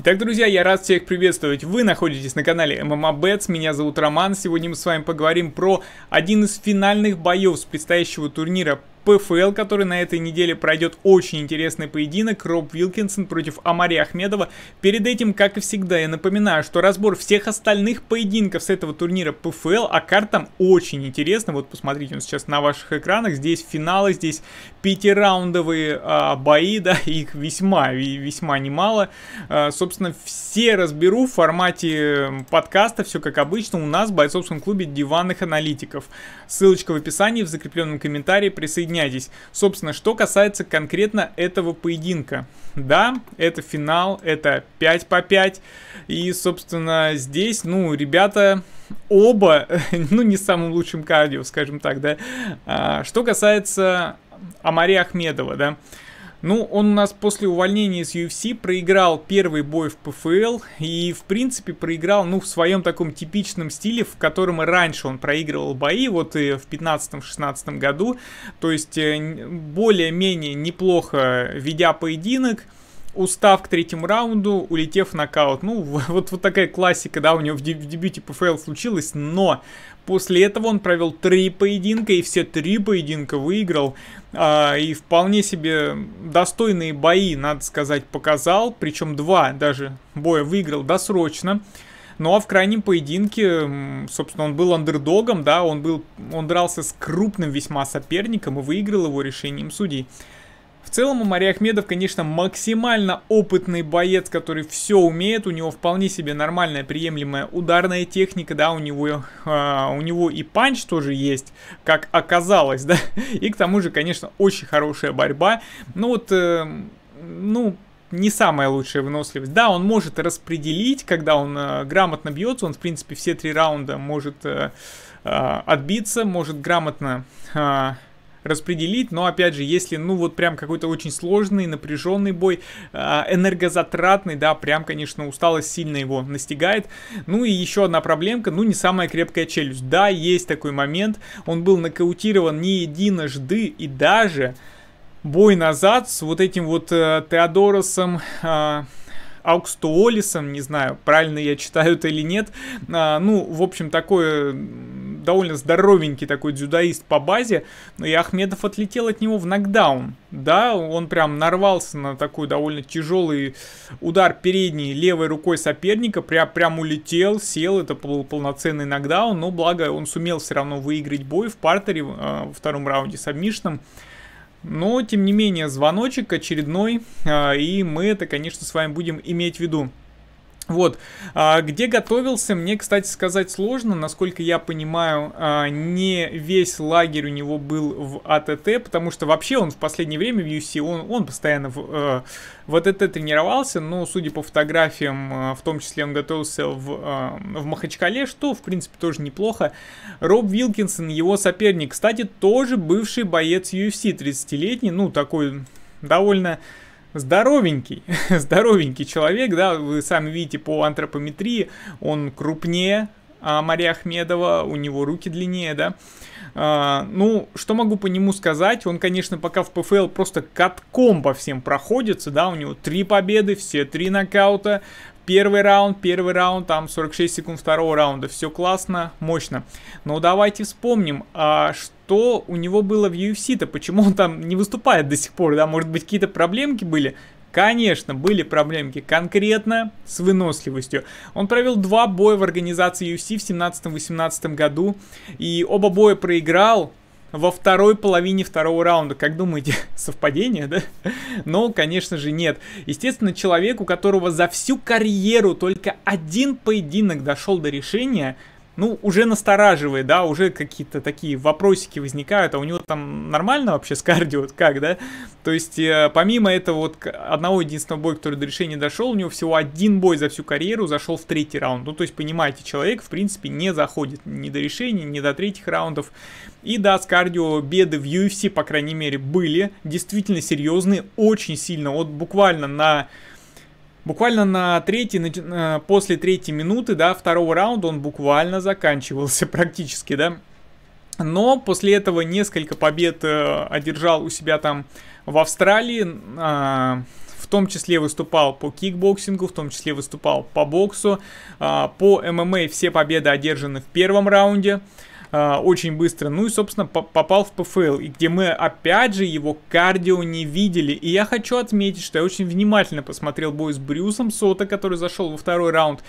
Итак, друзья, я рад всех приветствовать. Вы находитесь на канале MMA а Bets. Меня зовут Роман. Сегодня мы с вами поговорим про один из финальных боев с предстоящего турнира ПФЛ, который на этой неделе пройдет очень интересный поединок Роб Вилкинсон против Амари Ахмедова. Перед этим, как и всегда, я напоминаю, что разбор всех остальных поединков с этого турнира ПФЛ, а картам очень интересно. Вот посмотрите, он сейчас на ваших экранах. Здесь финалы, здесь пятираундовые а, бои, да, их весьма, весьма немало. А, собственно, все разберу в формате подкаста, все как обычно, у нас в бойцовском клубе диванных аналитиков. Ссылочка в описании, в закрепленном комментарии, присоединяйтесь присоединяйтесь. Собственно, что касается конкретно этого поединка. Да, это финал, это 5 по 5. И, собственно, здесь, ну, ребята оба, ну, не самым лучшим кардио, скажем так, да. А, что касается Амари Ахмедова, да. Ну, он у нас после увольнения из UFC проиграл первый бой в ПФЛ и, в принципе, проиграл, ну, в своем таком типичном стиле, в котором и раньше он проигрывал бои, вот и в 15-16 году. То есть, э, более-менее неплохо ведя поединок, устав к третьему раунду, улетев в нокаут. Ну, вот, вот такая классика, да, у него в, деб в дебюте ПФЛ случилось, но после этого он провел три поединка, и все три поединка выиграл. А, и вполне себе достойные бои, надо сказать, показал. Причем два даже боя выиграл досрочно. Ну а в крайнем поединке, собственно, он был андердогом, да, он, был, он дрался с крупным весьма соперником и выиграл его решением судей целом Мария Ахмедов, конечно, максимально опытный боец, который все умеет. У него вполне себе нормальная, приемлемая ударная техника, да, у него, э, у него и панч тоже есть, как оказалось, да. И к тому же, конечно, очень хорошая борьба. Ну вот, э, ну, не самая лучшая выносливость. Да, он может распределить, когда он э, грамотно бьется, он, в принципе, все три раунда может э, э, отбиться, может грамотно... Э, распределить. Но, опять же, если, ну, вот прям какой-то очень сложный, напряженный бой, а, энергозатратный, да, прям, конечно, усталость сильно его настигает. Ну и еще одна проблемка, ну, не самая крепкая челюсть. Да, есть такой момент, он был нокаутирован не единожды и даже бой назад с вот этим вот э, Теодоросом... Э, а, Аукстуолисом, не знаю, правильно я читаю это или нет. А, ну, в общем, такое довольно здоровенький такой дзюдоист по базе, но ну, и Ахмедов отлетел от него в нокдаун. Да, он прям нарвался на такой довольно тяжелый удар передней левой рукой соперника, прям, прям улетел, сел, это был полноценный нокдаун, но благо он сумел все равно выиграть бой в партере э, во втором раунде с обмишным. Но, тем не менее, звоночек очередной, э, и мы это, конечно, с вами будем иметь в виду. Вот, а, где готовился, мне, кстати, сказать сложно, насколько я понимаю, а, не весь лагерь у него был в АТТ, потому что вообще он в последнее время в UC, он, он постоянно в, э, в АТТ тренировался, но, судя по фотографиям, э, в том числе он готовился в, э, в Махачкале, что, в принципе, тоже неплохо. Роб Вилкинсон, его соперник, кстати, тоже бывший боец UFC, 30-летний, ну, такой довольно здоровенький, здоровенький человек, да, вы сами видите по антропометрии, он крупнее а, Мария Ахмедова, у него руки длиннее, да. А, ну, что могу по нему сказать, он, конечно, пока в ПФЛ просто катком по всем проходится, да, у него три победы, все три нокаута, Первый раунд, первый раунд, там 46 секунд второго раунда. Все классно, мощно. Но давайте вспомним, а что у него было в UFC-то, почему он там не выступает до сих пор, да, может быть какие-то проблемки были? Конечно, были проблемки конкретно с выносливостью. Он провел два боя в организации UFC в 17-18 году, и оба боя проиграл, во второй половине второго раунда. Как думаете, совпадение, да? Но, конечно же, нет. Естественно, человек, у которого за всю карьеру только один поединок дошел до решения, ну, уже настораживает, да, уже какие-то такие вопросики возникают, а у него там нормально вообще с кардио, как, да? То есть, э, помимо этого вот одного единственного боя, который до решения дошел, у него всего один бой за всю карьеру зашел в третий раунд. Ну, то есть, понимаете, человек, в принципе, не заходит ни до решения, ни до третьих раундов. И да, с кардио беды в UFC, по крайней мере, были действительно серьезные, очень сильно, вот буквально на Буквально на третьей, на, э, после третьей минуты, да, второго раунда он буквально заканчивался практически, да. Но после этого несколько побед э, одержал у себя там в Австралии, э, в том числе выступал по кикбоксингу, в том числе выступал по боксу, э, по ММА все победы одержаны в первом раунде. Э, а, очень быстро. Ну и, собственно, попал в ПФЛ, и где мы, опять же, его кардио не видели. И я хочу отметить, что я очень внимательно посмотрел бой с Брюсом Сота, который зашел во второй раунд.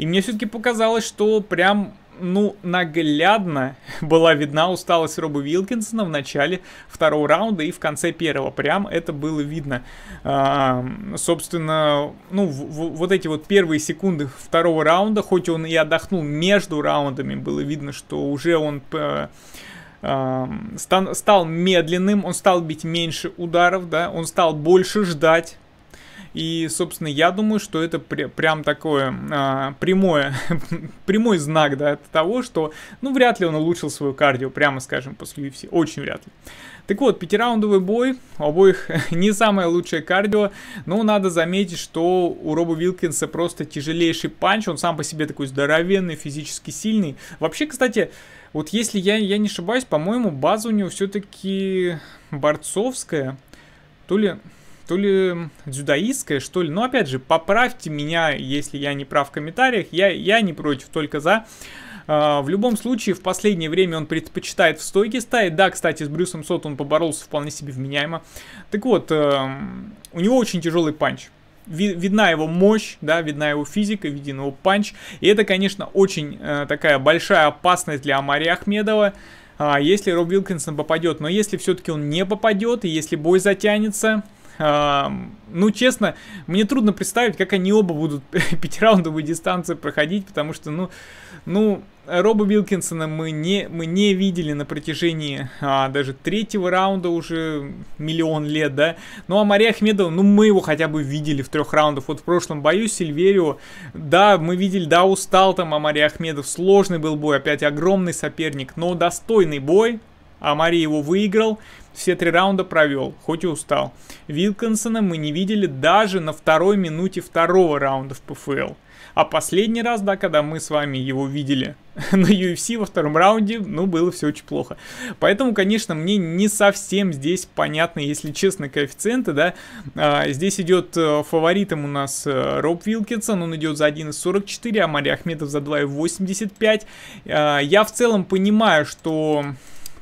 И мне все-таки показалось, что прям ну, наглядно была видна усталость Роба Вилкинсона в начале второго раунда и в конце первого. Прям это было видно. А, собственно, ну, в, в, вот эти вот первые секунды второго раунда, хоть он и отдохнул между раундами, было видно, что уже он... Э, а, стал медленным, он стал бить меньше ударов, да, он стал больше ждать, и, собственно, я думаю, что это при, прям такое а, прямое, прямой знак, да, от того, что, ну, вряд ли он улучшил свою кардио, прямо скажем, после UFC. Очень вряд ли. Так вот, пятираундовый бой, у обоих не самое лучшее кардио, но надо заметить, что у Роба Вилкинса просто тяжелейший панч, он сам по себе такой здоровенный, физически сильный. Вообще, кстати, вот если я, я не ошибаюсь, по-моему, база у него все-таки борцовская, то ли то ли дзюдоистская, что ли. Но ну, опять же, поправьте меня, если я не прав в комментариях. Я, я не против, только за. А, в любом случае, в последнее время он предпочитает в стойке ставить. Да, кстати, с Брюсом Сот он поборолся вполне себе вменяемо. Так вот, эм, у него очень тяжелый панч видна его мощь, да, видна его физика, виден его панч. И это, конечно, очень э, такая большая опасность для Амари Ахмедова, а, если Роб Вилкинсон попадет. Но если все-таки он не попадет, и если бой затянется, ну, честно, мне трудно представить, как они оба будут пятираундовую дистанцию проходить, потому что, ну, ну, Роба Вилкинсона мы не, мы не видели на протяжении а, даже третьего раунда уже миллион лет, да. Ну а Мария Ахмедова, ну мы его хотя бы видели в трех раундах. Вот в прошлом бою с Сильверио, да, мы видели, да, устал там Амария Ахмедов. Сложный был бой, опять огромный соперник, но достойный бой а Мари его выиграл, все три раунда провел, хоть и устал. Вилкинсона мы не видели даже на второй минуте второго раунда в ПФЛ. А последний раз, да, когда мы с вами его видели на UFC во втором раунде, ну, было все очень плохо. Поэтому, конечно, мне не совсем здесь понятны, если честно, коэффициенты, да. А, здесь идет э, фаворитом у нас э, Роб Вилкинсон, он идет за 1,44, а Мария Ахмедов за 2,85. А, я в целом понимаю, что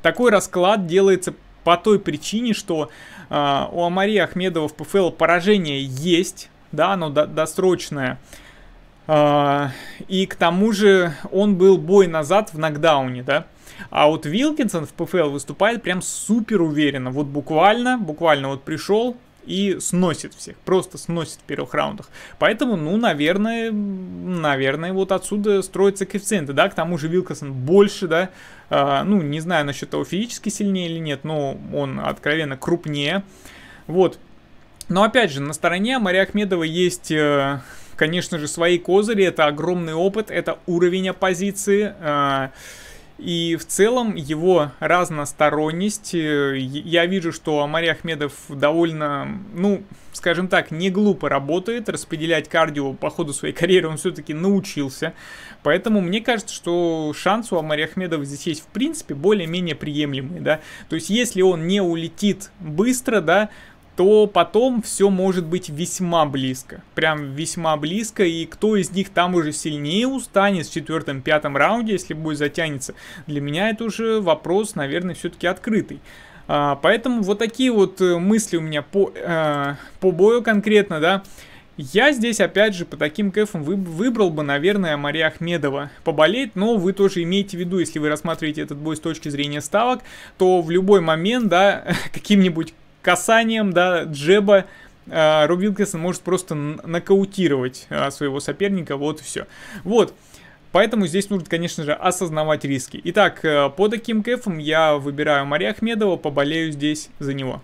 такой расклад делается по той причине, что э, у Амари Ахмедова в ПФЛ поражение есть, да, оно до досрочное. Э, и к тому же он был бой назад в нокдауне, да. А вот Вилкинсон в ПФЛ выступает прям супер уверенно. Вот буквально, буквально вот пришел, и сносит всех, просто сносит в первых раундах. Поэтому, ну, наверное, наверное, вот отсюда строятся коэффициенты, да, к тому же Вилкосон больше, да, э, ну, не знаю насчет того, физически сильнее или нет, но он откровенно крупнее, вот. Но опять же, на стороне Мария Ахмедова есть... Э, конечно же, свои козыри, это огромный опыт, это уровень оппозиции, э, и в целом его разносторонность, э, я вижу, что Амари Ахмедов довольно, ну, скажем так, не глупо работает, распределять кардио по ходу своей карьеры он все-таки научился. Поэтому мне кажется, что шанс у Амари Ахмедова здесь есть, в принципе, более-менее приемлемый, да. То есть, если он не улетит быстро, да, то потом все может быть весьма близко. Прям весьма близко, и кто из них там уже сильнее устанет в четвертом-пятом раунде, если бой затянется, для меня это уже вопрос, наверное, все-таки открытый. А, поэтому вот такие вот э, мысли у меня по, э, по бою конкретно, да. Я здесь, опять же, по таким кэфам выбрал бы, наверное, Мария Ахмедова поболеть, но вы тоже имейте в виду, если вы рассматриваете этот бой с точки зрения ставок, то в любой момент, да, каким-нибудь касанием, да, джеба, а, Роб Вилкинсон может просто нокаутировать а, своего соперника, вот и все. Вот, Поэтому здесь нужно, конечно же, осознавать риски. Итак, э, по таким кэфам я выбираю Мария Ахмедова, поболею здесь за него.